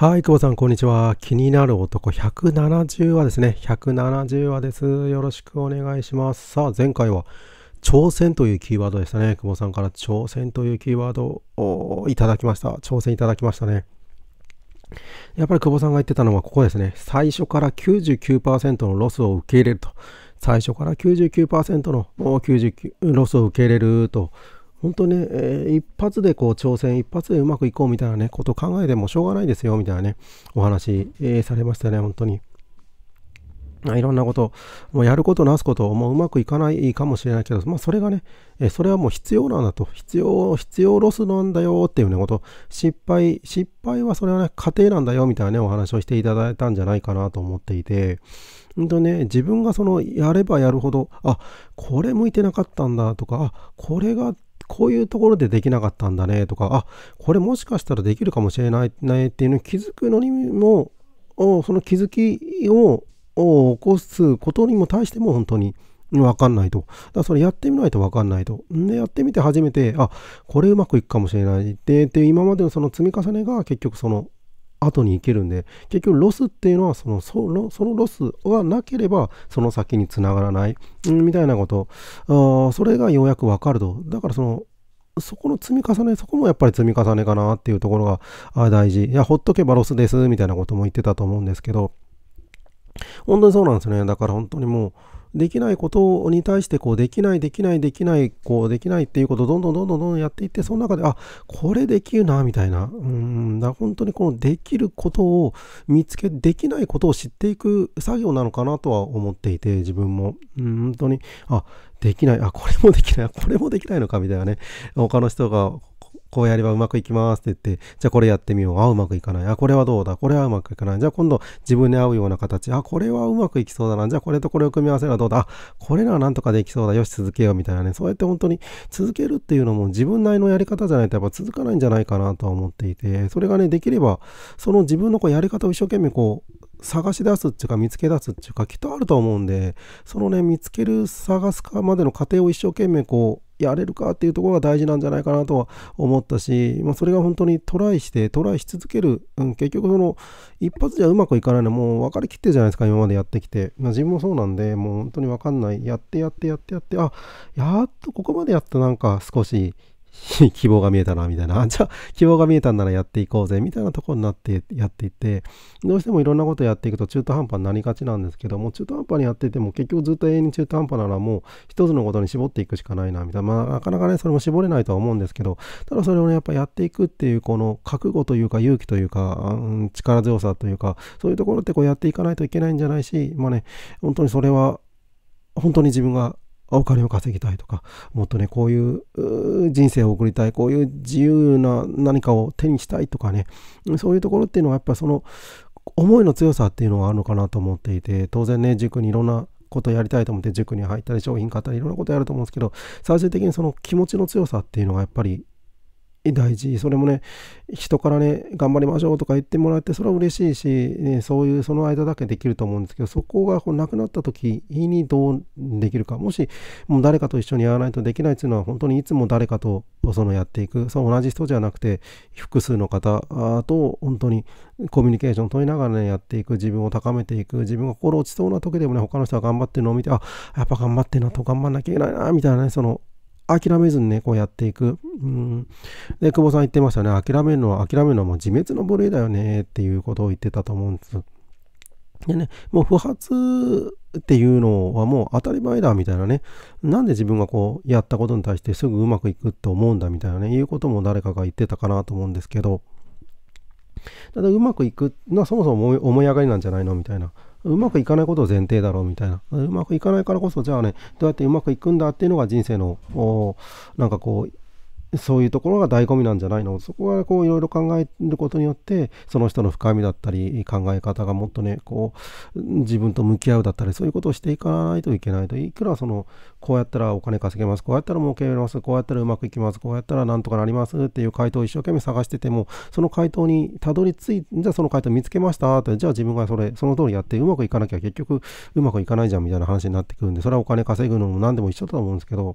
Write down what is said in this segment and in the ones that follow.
はい、久保さん、こんにちは。気になる男170話ですね。170話です。よろしくお願いします。さあ、前回は挑戦というキーワードでしたね。久保さんから挑戦というキーワードをいただきました。挑戦いただきましたね。やっぱり久保さんが言ってたのはここですね。最初から99%のロスを受け入れると。最初から99%の99ロスを受け入れると。本当ね、えー、一発でこう挑戦、一発でうまくいこうみたいなね、こと考えてもしょうがないですよ、みたいなね、お話、えー、されましたね、本当に。いろんなこと、もうやることなすこと、もううまくいかないかもしれないけど、まあそれがね、えそれはもう必要なんだと、必要、必要ロスなんだよっていうね、こと、失敗、失敗はそれはね、過程なんだよみたいなね、お話をしていただいたんじゃないかなと思っていて、んとね、自分がその、やればやるほど、あ、これ向いてなかったんだとか、あ、これがこういうところでできなかったんだねとか、あ、これもしかしたらできるかもしれないねっていうのに気づくのにも、その気づきを起こすことにも対しても本当に分かんないと。だからそれやってみないと分かんないと。で、やってみて初めて、あ、これうまくいくかもしれない。で、で今までのその積み重ねが結局その後に行けるんで結局ロスっていうのはそのそのそのロスがなければその先につながらない、うん、みたいなことあそれがようやくわかるとだからそのそこの積み重ね、そこもやっぱり積み重ねかなっていうところが大事。いや、ほっとけばロスですみたいなことも言ってたと思うんですけど、本当にそうなんですね。だから本当にもう、できないことに対してこうできないできないできないこうできないっていうことをどんどんどんどんどんやっていってその中であこれできるなみたいなうんだ本当にこのできることを見つけできないことを知っていく作業なのかなとは思っていて自分もうん本当にあできないあこれもできないこれもできないのかみたいなね他の人がこうやればうまくいきますって言って、じゃあこれやってみよう。あ、うまくいかない。あ、これはどうだ。これはうまくいかない。じゃあ今度自分に合うような形。あ、これはうまくいきそうだな。じゃあこれとこれを組み合わせればどうだ。あ、これならなんとかできそうだ。よし、続けよう。みたいなね。そうやって本当に続けるっていうのも自分なりのやり方じゃないとやっぱ続かないんじゃないかなとは思っていて、それがね、できれば、その自分のこうやり方を一生懸命こう、探し出すっていうか見つけ出すっていうかきっとあると思うんでそのね見つける探すかまでの過程を一生懸命こうやれるかっていうところが大事なんじゃないかなとは思ったし、まあ、それが本当にトライして、トライし続ける、うん、結局その一発じゃうまくいかないのもう分かりきってるじゃないですか、今までやってきて。まあ、自分もそうなんで、もう本当に分かんない。やってやってやってやって、あ、やっとここまでやったなんか少し 希望が見えたな、みたいな。じゃあ、希望が見えたんならやっていこうぜ、みたいなとこになってやっていって、どうしてもいろんなことやっていくと中途半端になりがちなんですけども、中途半端にやっていても、結局ずっと永遠に中途半端ならもう一つのことに絞っていくしかないな、みたいな。まあ、なかなかね、それも絞れないとは思うんですけど、ただそれをね、やっぱやっていくっていう、この覚悟というか、勇気というか、うん、力強さというか、そういうところってこうやっていかないといけないんじゃないし、まあね、本当にそれは、本当に自分がお金を稼ぎたいとか、もっとね、こういう人生を送りたい、こういう自由な何かを手にしたいとかね、そういうところっていうのはやっぱその思いの強さっていうのがあるのかなと思っていて、当然ね、塾にいろんなことやりたいと思って塾に入ったり商品買ったりいろんなことやると思うんですけど最終的にその気持ちの強さっていうのがやっぱり大事それもね人からね頑張りましょうとか言ってもらってそれは嬉しいし、ね、そういうその間だけできると思うんですけどそこがこうなくなった時にどうできるかもしもう誰かと一緒にやらないとできないっていうのは本当にいつも誰かとそのやっていくそう同じ人じゃなくて複数の方と本当にコミュニケーション取りながらねやっていく自分を高めていく自分が心落ちそうな時でもね他の人が頑張ってるのを見てあやっぱ頑張ってるなと頑張んなきゃいけないなみたいなねその諦めずにね、こうやっていく。うん。で、久保さん言ってましたね。諦めるのは、諦めるのはもう自滅の部類だよね、っていうことを言ってたと思うんです。でね、もう不発っていうのはもう当たり前だみたいなね、なんで自分がこうやったことに対してすぐうまくいくと思うんだみたいなね、いうことも誰かが言ってたかなと思うんですけど、ただうまくいくのはそもそも思い上がりなんじゃないのみたいな。うまくいかないことを前提だろうみたいな。うまくいかないからこそ、じゃあね、どうやってうまくいくんだっていうのが人生の、なんかこう、そういうところが醍醐味なんじゃないのそこはこういろいろ考えることによってその人の深みだったり考え方がもっとねこう自分と向き合うだったりそういうことをしていかないといけないといくらそのこうやったらお金稼げますこうやったら儲けますこうやったらうまくいきますこうやったらなんとかなりますっていう回答を一生懸命探しててもその回答にたどり着いじゃあその回答見つけましたってじゃあ自分がそれその通りやってうまくいかなきゃ結局うまくいかないじゃんみたいな話になってくるんでそれはお金稼ぐのも何でも一緒だと思うんですけど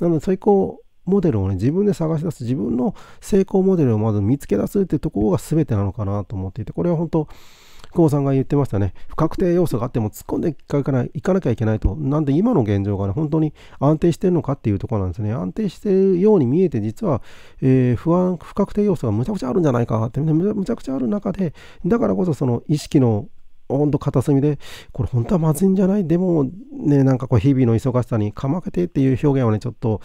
なのでそういうこうモデルをね、自分で探し出す、自分の成功モデルをまず見つけ出すってところが全てなのかなと思っていて、これは本当、久保さんが言ってましたね、不確定要素があっても突っ込んでいかないいかなきゃいけないと、なんで今の現状がね、本当に安定してるのかっていうところなんですね。安定してるように見えて、実は、えー、不安、不確定要素がむちゃくちゃあるんじゃないかって、ね、むちゃくちゃある中で、だからこそその意識の温度片隅で、これ本当はまずいんじゃないでもね、なんかこう日々の忙しさにかまけてっていう表現はね、ちょっと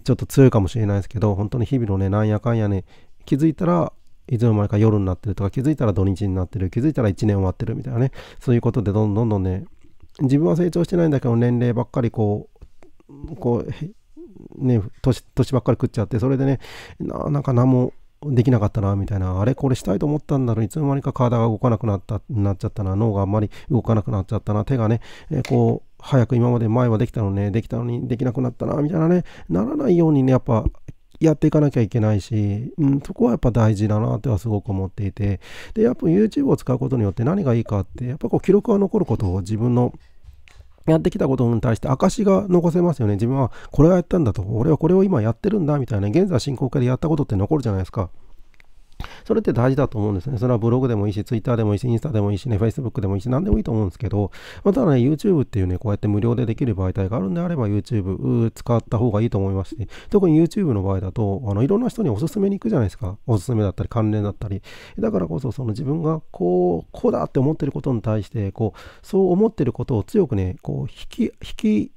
ちょっと強いかもしれないですけど、本当に日々のね、なんやかんやね、気づいたら、いつの間にか夜になってるとか、気づいたら土日になってる、気づいたら1年終わってるみたいなね、そういうことでどんどんどんね、自分は成長してないんだけど、年齢ばっかりこう、こう、ね、年、年ばっかり食っちゃって、それでね、ななんか何もできなかったな、みたいな、あれこれしたいと思ったんだろう、いつの間にか体が動かなくなった、なっちゃったな、脳があんまり動かなくなっちゃったな、手がね、えこう、早く今まで前はできたのね、できたのにできなくなったな、みたいなね、ならないようにね、やっぱやっていかなきゃいけないし、うん、そこはやっぱ大事だなってはすごく思っていて、で、やっぱ YouTube を使うことによって何がいいかって、やっぱこう記録が残ることを自分のやってきたことに対して証が残せますよね。自分はこれはやったんだと、俺はこれを今やってるんだみたいな、現在進行形でやったことって残るじゃないですか。それって大事だと思うんですね。それはブログでもいいし、ツイッターでもいいし、インスタでもいいしね、Facebook でもいいし、何でもいいと思うんですけど、まただね、YouTube っていうね、こうやって無料でできる媒体があるんであれば、YouTube 使った方がいいと思いますし、特に YouTube の場合だと、あの、いろんな人におすすめに行くじゃないですか。おすすめだったり、関連だったり。だからこそ、その自分がこう、こうだって思ってることに対して、こう、そう思ってることを強くね、こう、引き、引き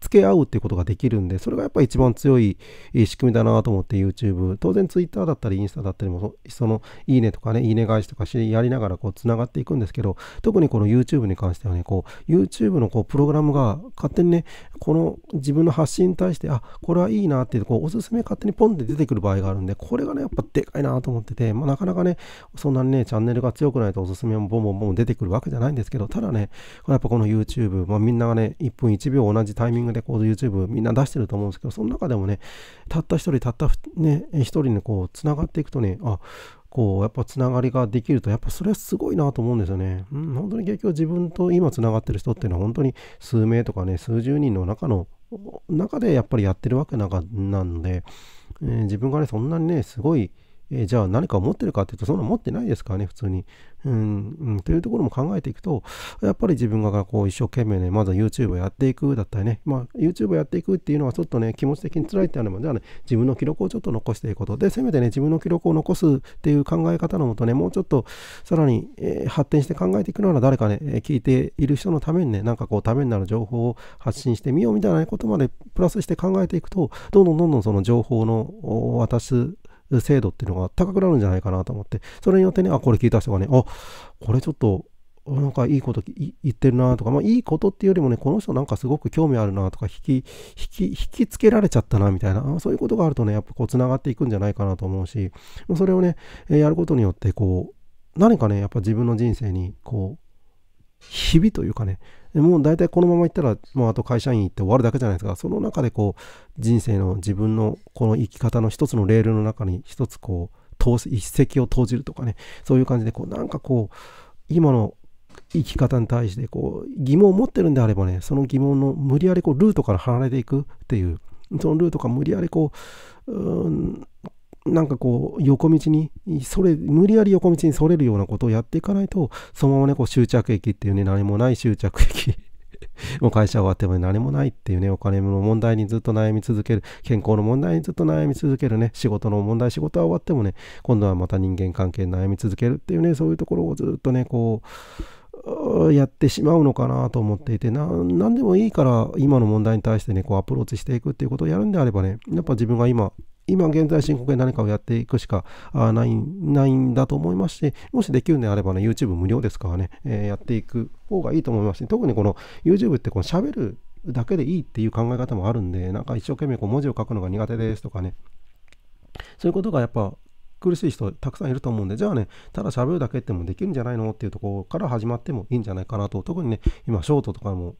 付け合うっていうことができるんで、それがやっぱり一番強い仕組みだなと思って YouTube、当然 Twitter だったりインスタだったりも、そのいいねとかね、いいね返しとかしやりながらこう繋がっていくんですけど、特にこの YouTube に関してはね、こう YouTube のこうプログラムが勝手にね、この自分の発信に対して、あ、これはいいなっていう、こうおすすめ勝手にポンって出てくる場合があるんで、これがね、やっぱでかいなと思ってて、まあ、なかなかね、そんなにね、チャンネルが強くないとおすすめもボンボンボン出てくるわけじゃないんですけど、ただね、これやっぱこの YouTube、まあ、みんながね、1分1秒同じタイミンググでこう YouTube みんな出してると思うんですけど、その中でもね、たった一人、たったね、一人にこう、つながっていくとね、あ、こう、やっぱつながりができると、やっぱそれはすごいなと思うんですよね。うん、本当に結局自分と今つながってる人っていうのは本当に数名とかね、数十人の中の、中でやっぱりやってるわけなんかなんで、えー、自分がね、そんなにね、すごい、えー、じゃあ何かを持ってるかっていうと、そんな持ってないですからね、普通に。うん、うん、というところも考えていくと、やっぱり自分がこう一生懸命ね、まずは YouTube をやっていくだったりね、まあ YouTube をやっていくっていうのはちょっとね、気持ち的に辛いってあれば、じゃあね、自分の記録をちょっと残していくこと。で、せめてね、自分の記録を残すっていう考え方のもとね、もうちょっとさらに、えー、発展して考えていくのは誰かね、聞いている人のためにね、なんかこう、ためになる情報を発信してみようみたいなことまでプラスして考えていくと、どんどんどんどんその情報の渡す精度っていうのが高くなるんじゃないかなと思って、それによってね、あ、これ聞いた人がね、あ、これちょっと、なんかいいこと言ってるなとか、まあいいことっていうよりもね、この人なんかすごく興味あるなとか、引き、引き、引きつけられちゃったなみたいな、そういうことがあるとね、やっぱこう繋がっていくんじゃないかなと思うし、それをね、やることによって、こう、何かね、やっぱ自分の人生に、こう、日々というかね、もう大体このまま行ったら、もうあと会社員行って終わるだけじゃないですか。その中でこう、人生の自分のこの生き方の一つのレールの中に一つこう、投資、一石を投じるとかね、そういう感じでこう、なんかこう、今の生き方に対してこう、疑問を持ってるんであればね、その疑問の無理やりこう、ルートから離れていくっていう、そのルートが無理やりこう、うん、なんかこう、横道に、それ、無理やり横道にそれるようなことをやっていかないと、そのままね、こう、執着駅っていうね、何もない執着駅 もう会社終わっても何もないっていうね、お金の問題にずっと悩み続ける、健康の問題にずっと悩み続けるね、仕事の問題、仕事は終わってもね、今度はまた人間関係に悩み続けるっていうね、そういうところをずっとね、こう、やってしまうのかなと思っていて何でもいいから今の問題に対してねこうアプローチしていくっていうことをやるんであればねやっぱ自分が今今現在進行形何かをやっていくしかないないんだと思いまして、もしできるんであればね、YouTube 無料ですからね、えー、やっていく方がいいと思いますし、特にこの YouTube ってこう喋るだけでいいっていう考え方もあるんで、なんか一生懸命こう文字を書くのが苦手ですとかね、そういうことがやっぱ苦しい人たくさんいると思うんで、じゃあね、ただ喋るだけってもできるんじゃないのっていうところから始まってもいいんじゃないかなと、特にね、今、ショートとかも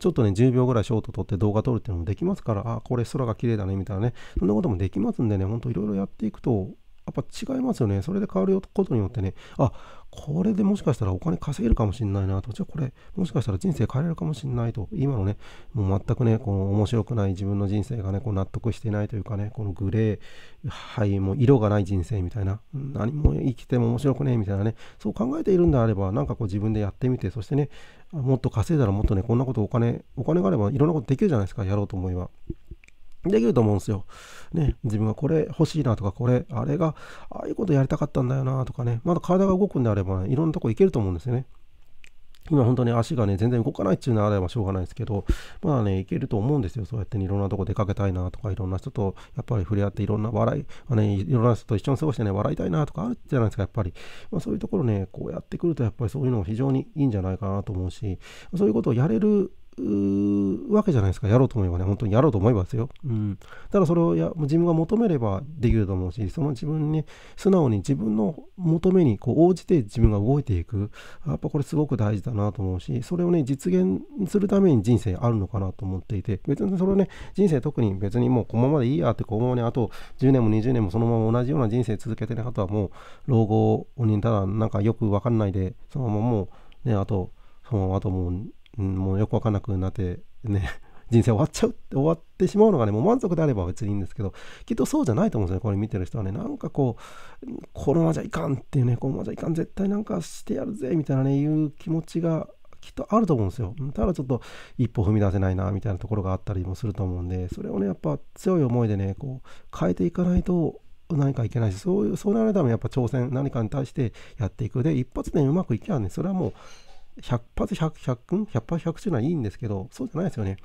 ちょっとね、10秒ぐらいショート撮って動画撮るっていうのもできますから、あ、これ空が綺麗だね、みたいなね、そんなこともできますんでね、ほんといろいろやっていくと、っぱ違いますよね。それで変わることによってね、あ、これでもしかしたらお金稼げるかもしれないなと、じゃあこれ、もしかしたら人生変えれるかもしれないと、今のね、もう全くね、この面白くない自分の人生がね、こう納得してないというかね、このグレー、はい、もう色がない人生みたいな、何も生きても面白くねえみたいなね、そう考えているんであれば、なんかこう自分でやってみて、そしてね、もっと稼いだらもっとね、こんなことお金、お金があればいろんなことできるじゃないですか、やろうと思えば。できると思うんですよ。ね、自分がこれ欲しいなとか、これ、あれが、ああいうことやりたかったんだよなとかね、まだ体が動くんであれば、ね、いろんなとこ行けると思うんですよね。今本当に足がね、全然動かないっていうのであればしょうがないですけど、まだね、いけると思うんですよ。そうやって、ね、いろんなとこ出かけたいなとか、いろんな人とやっぱり触れ合って、いろんな笑い、まあね、いろんな人と一緒に過ごしてね、笑いたいなとかあるじゃないですか、やっぱり。まあ、そういうところね、こうやってくると、やっぱりそういうのも非常にいいんじゃないかなと思うし、そういうことをやれるわけじゃないですか。やろうと思えばね、本当にやろうと思えばですよ。うん。ただそれをや自分が求めればできると思うし、その自分に素直に自分の求めにこう応じて自分が動いていく。やっぱこれすごく大事だなと思うし、それをね、実現するために人生あるのかなと思っていて、別にそれをね、人生特に別にもうこのままでいいやって、このままね、あと10年も20年もそのまま同じような人生続けてあ方はもう老後にただなんかよくわかんないで、そのままもうね、あと、そのあともう、うん、もうよくわかんなくなってね 人生終わっちゃうって終わってしまうのがねもう満足であれば別にいいんですけどきっとそうじゃないと思うんですよねこれ見てる人はねなんかこうこのままじゃいかんっていうねこのままじゃいかん絶対なんかしてやるぜみたいなねいう気持ちがきっとあると思うんですよただちょっと一歩踏み出せないなみたいなところがあったりもすると思うんでそれをねやっぱ強い思いでねこう変えていかないと何かいけないしそういうそうなるためにやっぱ挑戦何かに対してやっていくで一発でうまくいけばねそれはもう100発100、100、100発100っていうのはいいんですけど、そうじゃないですよね。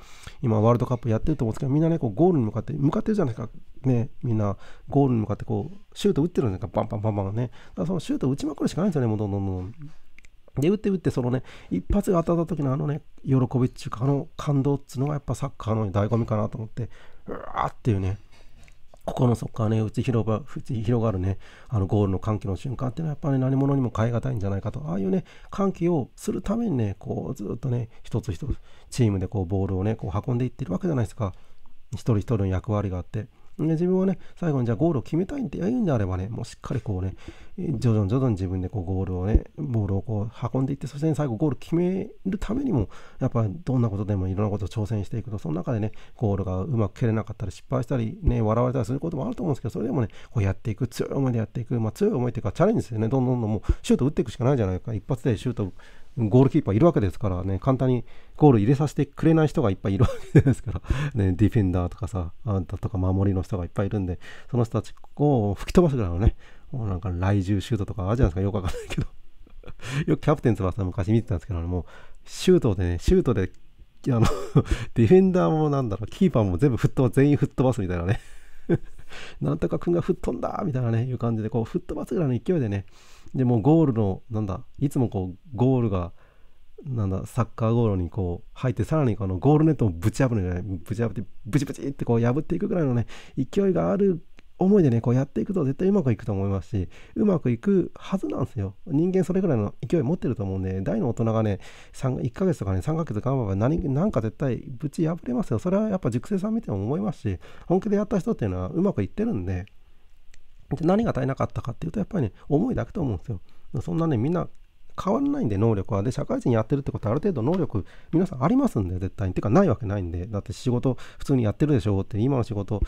今、ワールドカップやってると思うんですけど、みんなね、こうゴールに向かって、向かってるじゃないですか。ね、みんなゴールに向かってこう、シュート打ってるんですか、バンバンバンバンね。だからそのシュート打ちまくるしかないんですよね、もうどんどんどんどん。で、打って打って、そのね、一発が当たった時のあのね、喜びっていうか、あの感動っつうのがやっぱサッカーの醍醐味かなと思って、うわーっていうね、このっからね、打ち広が打ち広がるね、あのゴールの歓喜の瞬間っていうのは、やっぱり、ね、何者にも代え難いんじゃないかと、ああいうね、歓喜をするためにね、こう、ずっとね、一つ一つ、チームでこう、ボールをね、こう、運んでいってるわけじゃないですか。一人一人の役割があって。で自分はね、最後にじゃあゴールを決めたいって言うんであればね、もうしっかりこうね、徐々に徐々に自分でこうゴールをね、ボールをこう運んでいって、そして、ね、最後ゴール決めるためにも、やっぱどんなことでもいろんなことを挑戦していくと、その中でね、ゴールがうまく蹴れなかったり、失敗したり、ね、笑われたりすることもあると思うんですけど、それでもね、こうやっていく、強い思いでやっていく、まあ強い思いっていうか、チャレンジですよね、どんどんどんもうシュート打っていくしかないじゃないか、一発でシュートゴールキーパーいるわけですからね、簡単にゴール入れさせてくれない人がいっぱいいるわけですから、ね、ディフェンダーとかさ、あんたとか守りの人がいっぱいいるんで、その人たちを吹き飛ばすぐらいのね、もうなんか来獣シュートとかあるじゃないですか、よくわかんないけど。よくキャプテン翼昔見てたんですけど、もうシュートでね、シュートで、あのディフェンダーもなんだろう、キーパーも全部吹っ飛ば、全員吹っ飛ばすみたいなね なんとか君が吹っ飛んだみたいなね、いう感じで、こう、吹っ飛ばすぐらいの勢いでね、でもうゴールの、なんだ、いつもこう、ゴールが、なんだ、サッカーゴールにこう入って、さらにこのゴールネットをぶち破るね、ぶち破って、ブチブチってこう破っていくぐらいのね、勢いがある思いでね、こうやっていくと絶対うまくいくと思いますし、うまくいくはずなんですよ。人間それぐらいの勢い持ってると思うんで、大の大人がね、1ヶ月とかね、3ヶ月頑張れば何、なんか絶対ぶち破れますよ。それはやっぱ熟成さん見ても思いますし、本気でやった人っていうのはうまくいってるんで、で何が足りなかったかっていうと、やっぱりね、思いだけと思うんですよ。そんなね、みんな変わらないんで能力は。で、社会人やってるってことはある程度能力皆さんありますんで、絶対に。てかないわけないんで。だって仕事普通にやってるでしょうって、今の仕事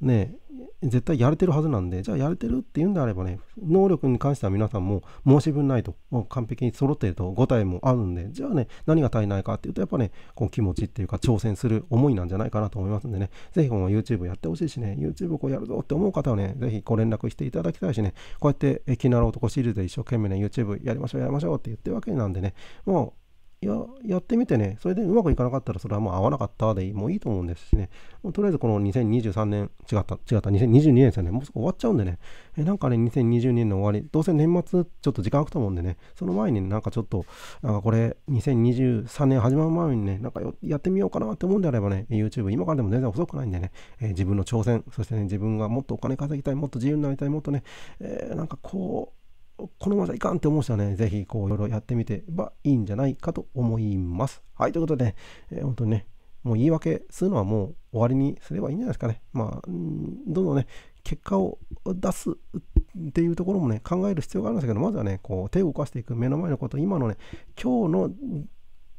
ね、絶対やれてるはずなんで、じゃあやれてるって言うんであればね、能力に関しては皆さんも申し分ないと、もう完璧に揃っていると、答えもあるんで、じゃあね、何が足りないかっていうと、やっぱね、こう気持ちっていうか、挑戦する思いなんじゃないかなと思いますんでね、ぜひこの YouTube やってほしいしね、YouTube こうやるぞって思う方はね、ぜひご連絡していただきたいしね、こうやって、気になる男シリーズで一生懸命ね、YouTube やりましょう、やりましょうって言ってるわけなんでね、もう、いや、やってみてね、それでうまくいかなかったら、それはもう合わなかったでもういいと思うんですしね、もうとりあえずこの2023年、違った、違った、2022年ですよね、もうすぐ終わっちゃうんでね、えなんかね、2022年の終わり、どうせ年末ちょっと時間空くと思うんでね、その前に、ね、なんかちょっと、なんかこれ、2023年始まる前にね、なんかやってみようかなって思うんであればね、YouTube、今からでも全然遅くないんでね、えー、自分の挑戦、そしてね、自分がもっとお金稼ぎたい、もっと自由になりたい、もっとね、えー、なんかこう、このままじゃいかんって思う人はね、ぜひこういろいろやってみてばいいんじゃないかと思います。はい、ということで、ね、えー、本当にね、もう言い訳するのはもう終わりにすればいいんじゃないですかね。まあ、どんどんね、結果を出すっていうところもね、考える必要があるんですけど、まずはね、こう手を動かしていく目の前のこと、今のね、今日の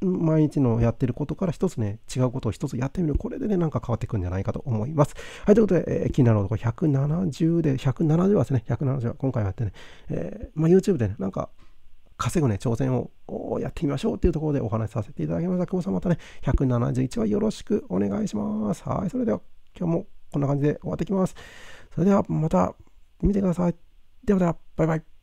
毎日のやってることから一つね、違うことを一つやってみる。これでね、なんか変わってくんじゃないかと思います。はい、ということで、えー、気になるところ170で、170はですね、170は今回はやってね、えー、まあ、YouTube でね、なんか稼ぐね、挑戦をやってみましょうっていうところでお話しさせていただきました。久保さんまたね、171話よろしくお願いします。はい、それでは今日もこんな感じで終わってきます。それではまた見てください。ではでは、バイバイ。